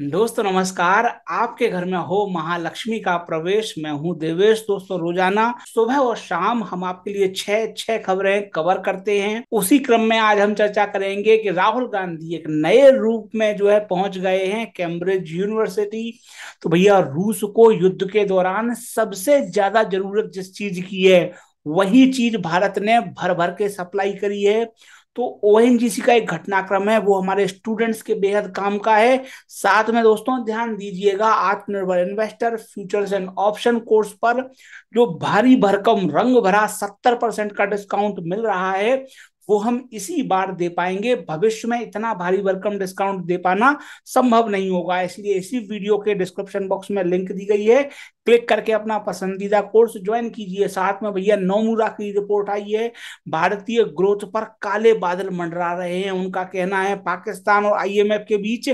दोस्तों नमस्कार आपके घर में हो महालक्ष्मी का प्रवेश मैं हूं देवेश दोस्तों रोजाना सुबह और शाम हम आपके लिए छह छह खबरें कवर करते हैं उसी क्रम में आज हम चर्चा करेंगे कि राहुल गांधी एक नए रूप में जो है पहुंच गए हैं कैम्ब्रिज यूनिवर्सिटी तो भैया रूस को युद्ध के दौरान सबसे ज्यादा जरूरत जिस चीज की है वही चीज भारत ने भर भर के सप्लाई करी है तो ओ का एक घटनाक्रम है वो हमारे स्टूडेंट्स के बेहद काम का है साथ में दोस्तों ध्यान दीजिएगा Aatmanirbhar investor futures and option course पर जो भारी भरकम रंग भरा सत्तर परसेंट का डिस्काउंट मिल रहा है वो हम इसी बार दे पाएंगे भविष्य में इतना भारी वेलकम डिस्काउंट दे पाना संभव नहीं होगा इसलिए इसी वीडियो के डिस्क्रिप्शन बॉक्स में लिंक दी गई है क्लिक करके अपना पसंदीदा कोर्स ज्वाइन कीजिए साथ में भैया नौमूरा की रिपोर्ट आई है भारतीय ग्रोथ पर काले बादल मंडरा रहे हैं उनका कहना है पाकिस्तान और आईएमएफ के बीच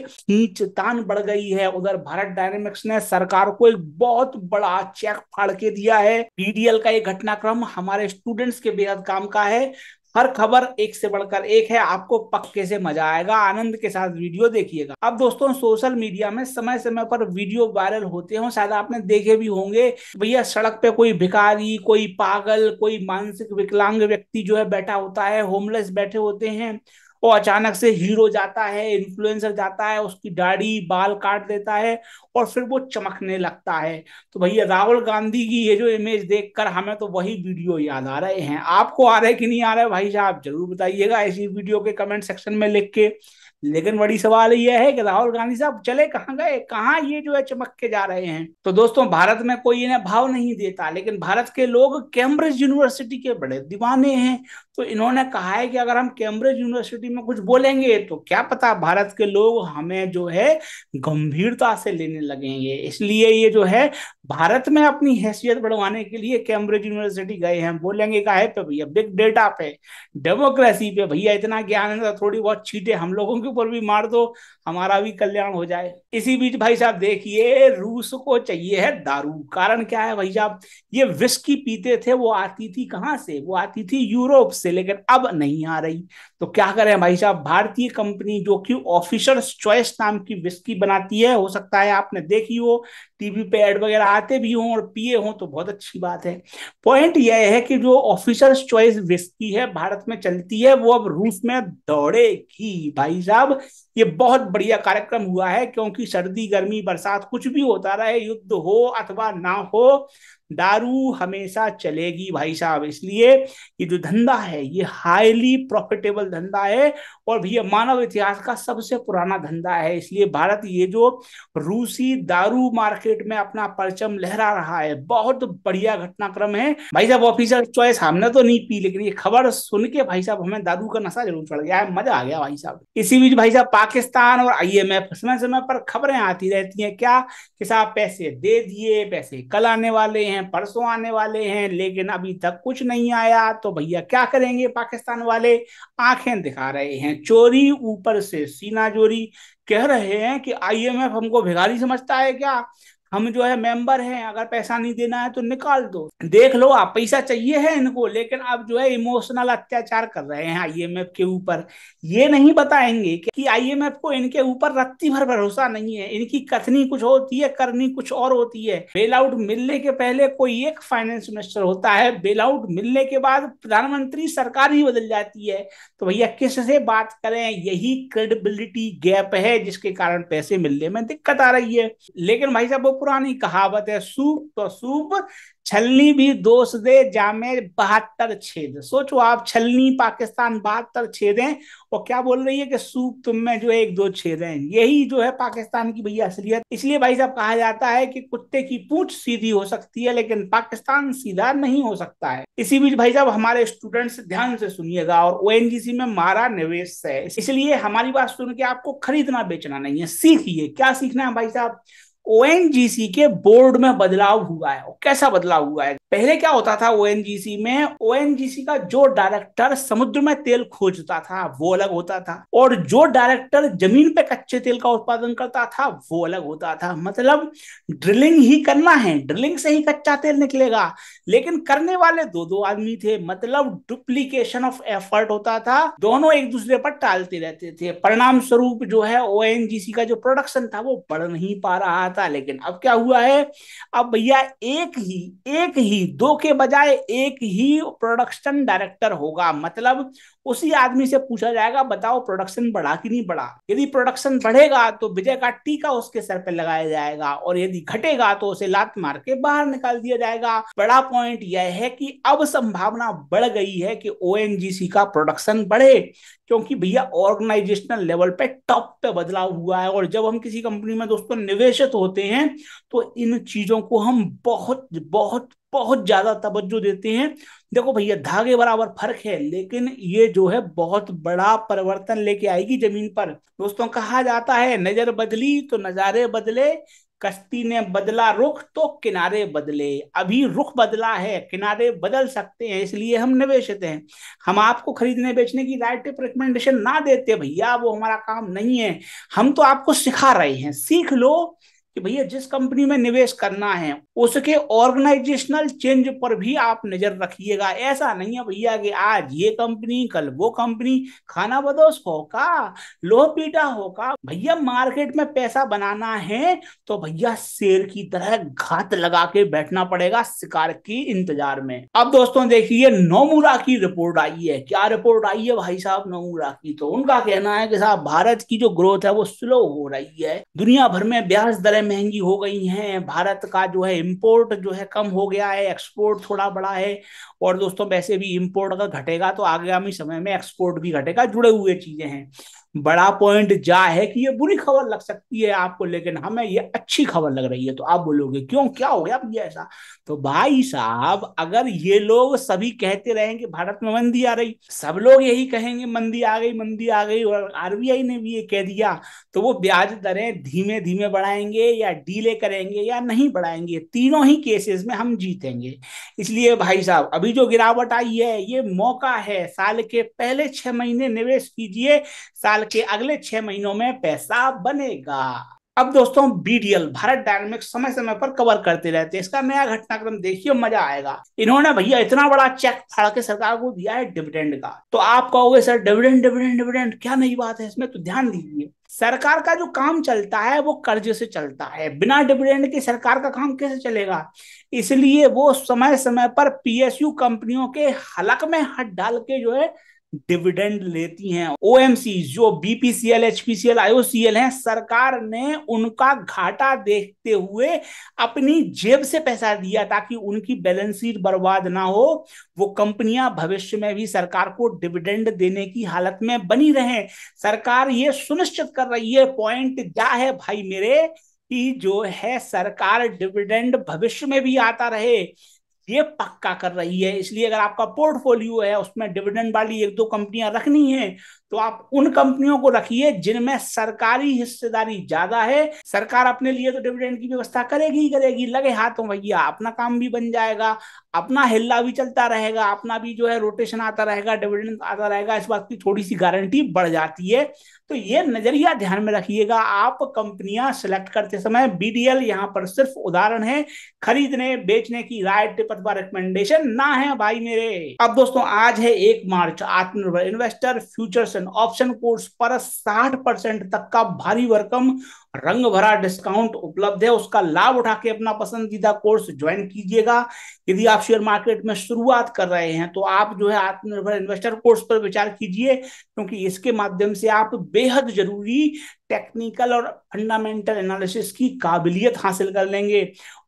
तान बढ़ गई है उधर भारत डायनेमिक्स ने सरकार को एक बहुत बड़ा चेक फाड़ के दिया है पीडीएल का ये घटनाक्रम हमारे स्टूडेंट्स के बेहद काम का है हर खबर एक से बढ़कर एक है आपको पक्के से मजा आएगा आनंद के साथ वीडियो देखिएगा अब दोस्तों सोशल मीडिया में समय समय पर वीडियो वायरल होते हो शायद आपने देखे भी होंगे भैया सड़क पे कोई भिकारी कोई पागल कोई मानसिक विकलांग व्यक्ति जो है बैठा होता है होमलेस बैठे होते हैं वो अचानक से हीरो जाता है इन्फ्लुएंसर जाता है उसकी दाढ़ी बाल काट देता है और फिर वो चमकने लगता है तो भैया राहुल गांधी की ये जो इमेज देखकर हमें तो वही वीडियो याद आ रहे हैं आपको आ रहे कि नहीं आ रहे भाई साहब जरूर बताइएगा ऐसी वीडियो के कमेंट सेक्शन में लिख के लेकिन बड़ी सवाल यह है कि राहुल गांधी साहब चले कहाँ गए कहाँ ये जो है चमक के जा रहे हैं तो दोस्तों भारत में कोई इन्हें भाव नहीं देता लेकिन भारत के लोग कैम्ब्रिज यूनिवर्सिटी के बड़े दीवाने हैं तो इन्होंने कहा है कि अगर हम कैम्ब्रिज यूनिवर्सिटी में कुछ बोलेंगे तो क्या पता भारत के लोग हमें जो है गंभीरता से लेने लगेंगे इसलिए ये जो है भारत में अपनी हैसियत बढ़वाने के लिए कैम्ब्रिज यूनिवर्सिटी गए हैं बोलेंगे काहे तो पे भैया बिग डेटा पे डेमोक्रेसी पे भैया इतना ज्ञान है तो थोड़ी बहुत छीटे हम लोगों के ऊपर भी मार दो हमारा भी कल्याण हो जाए इसी बीच भाई साहब देखिए रूस को चाहिए है दारू कारण क्या है भाई साहब ये विस्की पीते थे वो आती थी कहाँ से वो आती थी यूरोप से लेकिन अब नहीं आ रही तो क्या करें भाई साहब भारतीय कंपनी जो कि ऑफिसर्स चॉइस नाम की विस्की बनाती है हो सकता है आपने देखी हो टीवी पे एड वगैरह आते भी हों और पिए हों तो बहुत अच्छी बात है पॉइंट यह है कि जो ऑफिसर्स चॉइस विस्की है भारत में चलती है वो अब रूस में दौड़ेगी भाई साहब ये बहुत बढ़िया कार्यक्रम हुआ है क्योंकि सर्दी गर्मी बरसात कुछ भी होता रहे युद्ध हो अथवा ना हो दारू हमेशा चलेगी भाई साहब इसलिए ये जो धंधा है ये हाईली प्रॉफिटेबल धंधा है और भैया मानव इतिहास का सबसे पुराना धंधा है इसलिए भारत ये जो रूसी दारू मार्केट में अपना परचम लहरा रहा है बहुत बढ़िया घटनाक्रम है भाई साहब ऑफिसर चॉइस हमने तो नहीं पी लेकिन ये खबर सुन के भाई साहब हमें दारू का नशा जरूर चढ़ गया है मजा आ गया भाई साहब इसी बीच भाई साहब पाकिस्तान और आई एम एफ समय समय पर खबरें आती रहती हैं क्या कि साहब पैसे दे दिए पैसे कल आने वाले हैं हैं परसों आने वाले हैं लेकिन अभी तक कुछ नहीं आया तो भैया क्या करेंगे पाकिस्तान वाले आंखें दिखा रहे हैं चोरी ऊपर से सीना चोरी कह रहे हैं कि आईएमएफ हमको भिगारी समझता है क्या हम जो है मेंबर हैं अगर पैसा नहीं देना है तो निकाल दो देख लो आप पैसा चाहिए है इनको लेकिन आप जो है इमोशनल अत्याचार कर रहे हैं आईएमएफ के ऊपर ये नहीं बताएंगे कि आईएमएफ को इनके ऊपर रत्ती भर भरोसा नहीं है इनकी कथनी कुछ होती है करनी कुछ और होती है बेल आउट मिलने के पहले कोई एक फाइनेंस मिनिस्टर होता है बेल आउट मिलने के बाद प्रधानमंत्री सरकार ही बदल जाती है तो भैया किस से बात करें यही क्रेडिबिलिटी गैप है जिसके कारण पैसे मिलने में दिक्कत आ रही है लेकिन भाई साहब वो पुरानी कहावत है सूप तो सूप छलनी भी दोष दे जामे बहत्तर छेद सोचो आप छलनी पाकिस्तान बहत्तर छेद हैं और क्या बोल रही है कि सूप तुम में जो एक दो छेद हैं यही जो है पाकिस्तान की भैया असलियत इसलिए भाई साहब कहा जाता है कि कुत्ते की पूछ सीधी हो सकती है लेकिन पाकिस्तान सीधा नहीं हो सकता है इसी बीच भाई साहब हमारे स्टूडेंट्स ध्यान से सुनिएगा और ओ में मारा निवेश है इसलिए हमारी बात सुन के आपको खरीदना बेचना नहीं है सीखिए क्या सीखना है भाई साहब ओएनजीसी के बोर्ड में बदलाव हुआ है कैसा बदलाव हुआ है पहले क्या होता था ओ में ओ का जो डायरेक्टर समुद्र में तेल खोजता था वो अलग होता था और जो डायरेक्टर जमीन पे कच्चे तेल का उत्पादन करता था वो अलग होता था मतलब ड्रिलिंग ही करना है ड्रिलिंग से ही कच्चा तेल निकलेगा लेकिन करने वाले दो दो आदमी थे मतलब डुप्लीकेशन ऑफ एफर्ट होता था दोनों एक दूसरे पर टालते रहते थे परिणाम स्वरूप जो है ओ का जो प्रोडक्शन था वो बढ़ नहीं पा रहा था लेकिन अब क्या हुआ है अब भैया एक ही एक ही होगी दो के बजाय एक ही प्रोडक्शन डायरेक्टर होगा मतलब उसी आदमी से पूछा जाएगा बताओ प्रोडक्शन बढ़ा कि नहीं बढ़ा यदि प्रोडक्शन बढ़ेगा तो विजय का टीका उसके सर पर लगाया जाएगा और यदि घटेगा तो उसे लात मार के बाहर निकाल दिया जाएगा बड़ा पॉइंट यह है कि अब संभावना बढ़ गई है कि ओ का प्रोडक्शन बढ़े क्योंकि भैया ऑर्गेनाइजेशनल लेवल पे टॉप पे बदलाव हुआ है और जब हम किसी कंपनी में दोस्तों निवेशित होते हैं तो इन चीजों को हम बहुत बहुत बहुत ज्यादा तवज्जो देते हैं देखो भैया धागे बराबर फर्क है लेकिन ये जो है बहुत बड़ा परिवर्तन लेके आएगी जमीन पर दोस्तों कहा जाता है नजर बदली तो नजारे बदले कश्ती ने बदला रुख तो किनारे बदले अभी रुख बदला है किनारे बदल सकते हैं इसलिए हम निवेशित हैं हम आपको खरीदने बेचने की राइट रिकमेंडेशन ना देते भैया वो हमारा काम नहीं है हम तो आपको सिखा रहे हैं सीख लो कि भैया जिस कंपनी में निवेश करना है उसके ऑर्गेनाइजेशनल चेंज पर भी आप नजर रखिएगा ऐसा नहीं है भैया कि आज ये कंपनी कल वो कंपनी खाना बदोश होगा लोह पीटा होगा भैया मार्केट में पैसा बनाना है तो भैया शेर की तरह घात लगा के बैठना पड़ेगा शिकार की इंतजार में अब दोस्तों देखिए नोमूरा की रिपोर्ट आई है क्या रिपोर्ट आई है भाई साहब नोमूरा की तो उनका कहना है कि साहब भारत की जो ग्रोथ है वो स्लो हो रही है दुनिया भर में ब्याज दरें महंगी हो गई हैं भारत का जो है इम्पोर्ट जो है कम हो गया है एक्सपोर्ट थोड़ा बड़ा है और दोस्तों वैसे भी इम्पोर्ट अगर घटेगा तो आगामी समय में एक्सपोर्ट भी घटेगा जुड़े हुए चीजें हैं बड़ा पॉइंट जा है कि ये बुरी खबर लग सकती है आपको लेकिन हमें ये अच्छी खबर लग रही है तो आप बोलोगे क्यों क्या हो गया ये ऐसा तो भाई साहब अगर ये लोग सभी कहते रहेंगे भारत में मंदी आ रही सब लोग यही कहेंगे मंदी आ गई मंदी आ गई और आरबीआई ने भी ये कह दिया तो वो ब्याज दरें धीमे धीमे बढ़ाएंगे या डीले करेंगे या नहीं बढ़ाएंगे तीनों ही केसेस में हम जीतेंगे इसलिए भाई साहब अभी जो गिरावट आई है ये मौका है साल के पहले छह महीने निवेश कीजिए साल साल के अगले छह महीनों में पैसा बनेगा अब दोस्तों बीडीएल भारत डायनेमिक्स समय समय पर कवर करते रहते हैं इसका नया घटनाक्रम देखिए मजा आएगा इन्होंने भैया इतना बड़ा चेक फाड़ के सरकार को दिया है डिविडेंड का तो आप कहोगे सर डिविडेंड डिविडेंड डिविडेंड क्या नई बात है इसमें तो ध्यान दीजिए सरकार का जो काम चलता है वो कर्ज से चलता है बिना डिविडेंड के सरकार का काम कैसे चलेगा इसलिए वो समय समय पर पीएसयू कंपनियों के हलक में हट डाल के जो है डिविडेंड लेती हैं ओएमसी जो बीपीसीएल एचपीसीएल आईओसीएल हैं सरकार ने उनका घाटा देखते हुए अपनी जेब से पैसा दिया ताकि उनकी बैलेंस शीट बर्बाद ना हो वो कंपनियां भविष्य में भी सरकार को डिविडेंड देने की हालत में बनी रहे सरकार ये सुनिश्चित कर रही है पॉइंट क्या है भाई मेरे कि जो है सरकार डिविडेंड भविष्य में भी आता रहे ये पक्का कर रही है इसलिए अगर आपका पोर्टफोलियो है उसमें डिविडेंड वाली एक दो कंपनियां रखनी है तो आप उन कंपनियों को रखिए जिनमें सरकारी हिस्सेदारी ज्यादा है सरकार अपने लिए तो डिविडेंड की व्यवस्था करेगी ही करेगी लगे हाथों भैया अपना काम भी बन जाएगा अपना हिल्ला भी चलता रहेगा अपना भी जो है रोटेशन आता रहेगा डिविडेंड आता रहेगा इस बात की थोड़ी सी गारंटी बढ़ जाती है तो ये नजरिया ध्यान में रखिएगा आप कंपनियां सिलेक्ट करते समय बीडीएल यहां पर सिर्फ उदाहरण है खरीदने बेचने की राय टिप पटवा रिकमेंडेशन ना है भाई मेरे अब दोस्तों आज है एक मार्च Aatmanirbhar investor futures and option course पर साठ परसेंट तक का भारी वर्कम रंग भरा डिस्काउंट उपलब्ध है उसका लाभ उठा के अपना पसंदीदा कोर्स ज्वाइन कीजिएगा यदि आप शेयर मार्केट में शुरुआत कर रहे हैं तो आप जो है आत्मनिर्भर इन्वेस्टर कोर्स पर विचार कीजिए क्योंकि इसके माध्यम से आप बेहद जरूरी टेक्निकल और फंडामेंटल एनालिसिस की काबिलियत हासिल कर लेंगे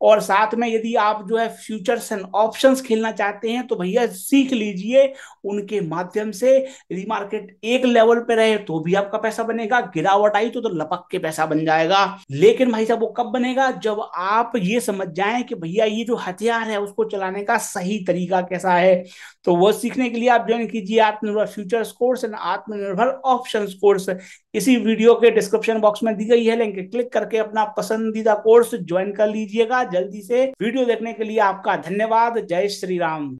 और साथ में यदि आप जो है फ्यूचर्स एंड ऑप्शंस खेलना चाहते हैं तो भैया सीख लीजिए उनके माध्यम से यदि मार्केट एक लेवल पे रहे तो भी आपका पैसा बनेगा गिरावट आई तो, तो लपक के पैसा बन जाएगा लेकिन भाई साहब वो कब बनेगा जब आप ये समझ जाए कि भैया ये जो हथियार है उसको चलाने का सही तरीका कैसा है तो वो सीखने के लिए आप ज्वाइन कीजिए Aatmanirbhar futures course and Aatmanirbhar option course इसी वीडियो के डिस्क डिस्क्रिप्शन बॉक्स में दी गई है लिंक क्लिक करके अपना पसंदीदा कोर्स ज्वाइन कर लीजिएगा जल्दी से वीडियो देखने के लिए आपका धन्यवाद जय श्री राम